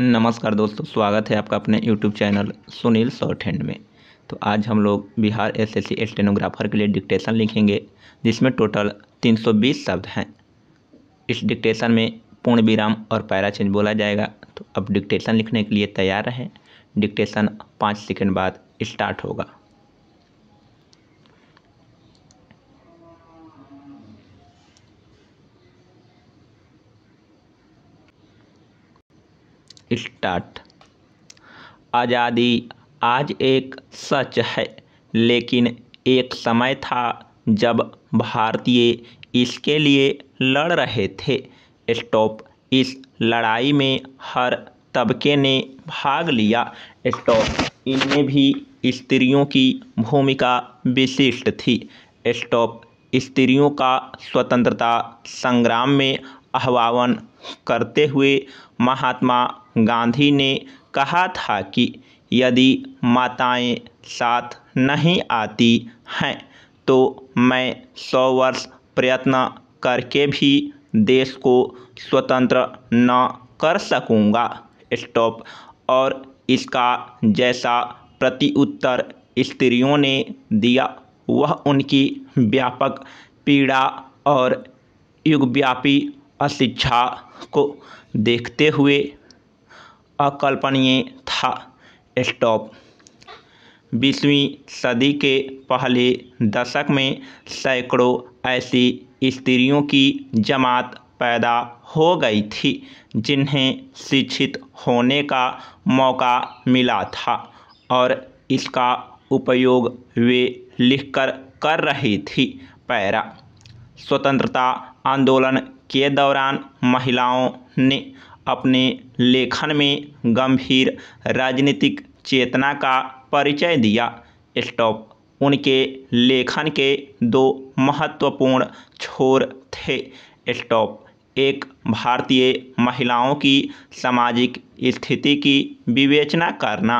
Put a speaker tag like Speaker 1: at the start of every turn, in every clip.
Speaker 1: नमस्कार दोस्तों स्वागत है आपका अपने YouTube channel Sunil shorthand में तो आज हम लोग बिहार एसएससी स्टेनोग्राफर के लिए डिक्टेशन लिखेंगे जिसमें टोटल 320 शब्द हैं इस डिक्टेशन में पूर्ण विराम और पैरा चेंज बोला जाएगा तो अब डिक्टेशन लिखने के लिए तैयार रहें डिक्टेशन पाँच सेकेंड बाद स्टार्ट होगा स्टार्ट आज़ादी आज एक सच है लेकिन एक समय था जब भारतीय इसके लिए लड़ रहे थे स्टॉप इस लड़ाई में हर तबके ने भाग लिया स्टॉप इनमें भी स्त्रियों की भूमिका विशिष्ट थी स्टॉप स्त्रियों का स्वतंत्रता संग्राम में आह्वान करते हुए महात्मा गांधी ने कहा था कि यदि माताएँ साथ नहीं आती हैं तो मैं सौ वर्ष प्रयत्न करके भी देश को स्वतंत्र न कर सकूँगा स्टॉप और इसका जैसा प्रतिउत्तर स्त्रियों ने दिया वह उनकी व्यापक पीड़ा और युगव्यापी अशिक्षा को देखते हुए अकल्पनीय था स्टॉप बीसवीं सदी के पहले दशक में सैकड़ों ऐसी स्त्रियों की जमात पैदा हो गई थी जिन्हें शिक्षित होने का मौका मिला था और इसका उपयोग वे लिखकर कर रही थी पैरा स्वतंत्रता आंदोलन के दौरान महिलाओं ने अपने लेखन में गंभीर राजनीतिक चेतना का परिचय दिया स्टॉप उनके लेखन के दो महत्वपूर्ण छोर थे स्टॉप एक भारतीय महिलाओं की सामाजिक स्थिति की विवेचना करना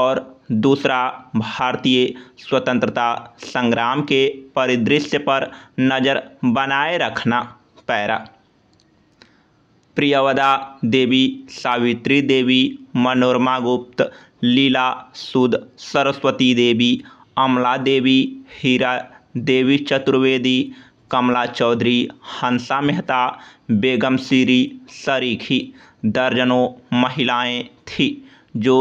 Speaker 1: और दूसरा भारतीय स्वतंत्रता संग्राम के परिदृश्य पर नज़र बनाए रखना पैरा प्रियवदा देवी सावित्री देवी मनोरमा गुप्त लीला सुद सरस्वती देवी अमला देवी हीरा देवी चतुर्वेदी कमला चौधरी हंसा मेहता बेगम सीरी सरीखी दर्जनों महिलाएं थी जो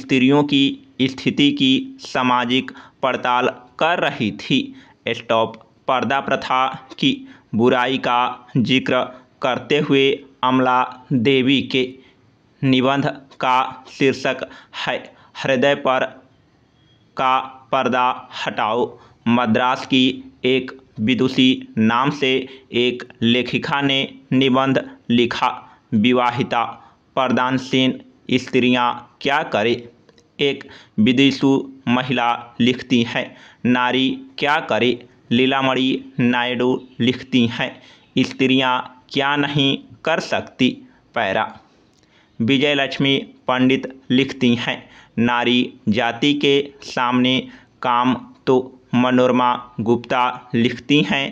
Speaker 1: स्त्रियों की स्थिति की सामाजिक पड़ताल कर रही थी स्टॉप पर्दा प्रथा की बुराई का जिक्र करते हुए अमला देवी के निबंध का शीर्षक है हृदय पर का पर्दा हटाओ मद्रास की एक विदुषी नाम से एक लेखिका ने निबंध लिखा विवाहिता प्रदानशीन स्त्रियां क्या करें एक विदिशु महिला लिखती हैं नारी क्या करे लीलामणि नायडू लिखती हैं स्त्रियां क्या नहीं कर सकती पैरा विजयलक्ष्मी पंडित लिखती हैं नारी जाति के सामने काम तो मनोरमा गुप्ता लिखती हैं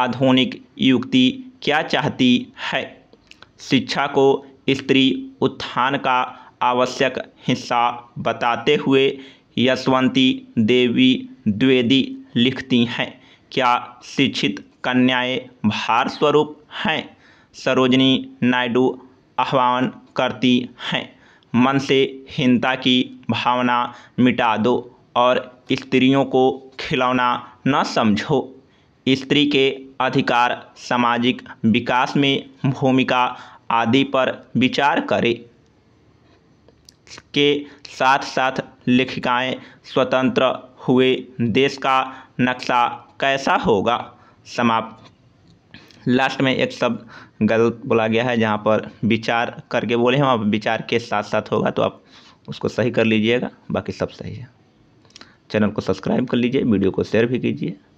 Speaker 1: आधुनिक युक्ति क्या चाहती है शिक्षा को स्त्री उत्थान का आवश्यक हिस्सा बताते हुए यशवंती देवी द्विवेदी लिखती हैं क्या शिक्षित कन्याएं भार स्वरूप हैं सरोजनी नायडू आह्वान करती हैं मन से हीनता की भावना मिटा दो और स्त्रियों को खिलौना न समझो स्त्री के अधिकार सामाजिक विकास में भूमिका आदि पर विचार करें के साथ साथ लेखिकाएं स्वतंत्र हुए देश का नक्शा कैसा होगा समाप्त लास्ट में एक शब्द गलत बोला गया है जहाँ पर विचार करके बोले हैं वहाँ विचार के साथ साथ होगा तो आप उसको सही कर लीजिएगा बाकी सब सही है चैनल को सब्सक्राइब कर लीजिए वीडियो को शेयर भी कीजिए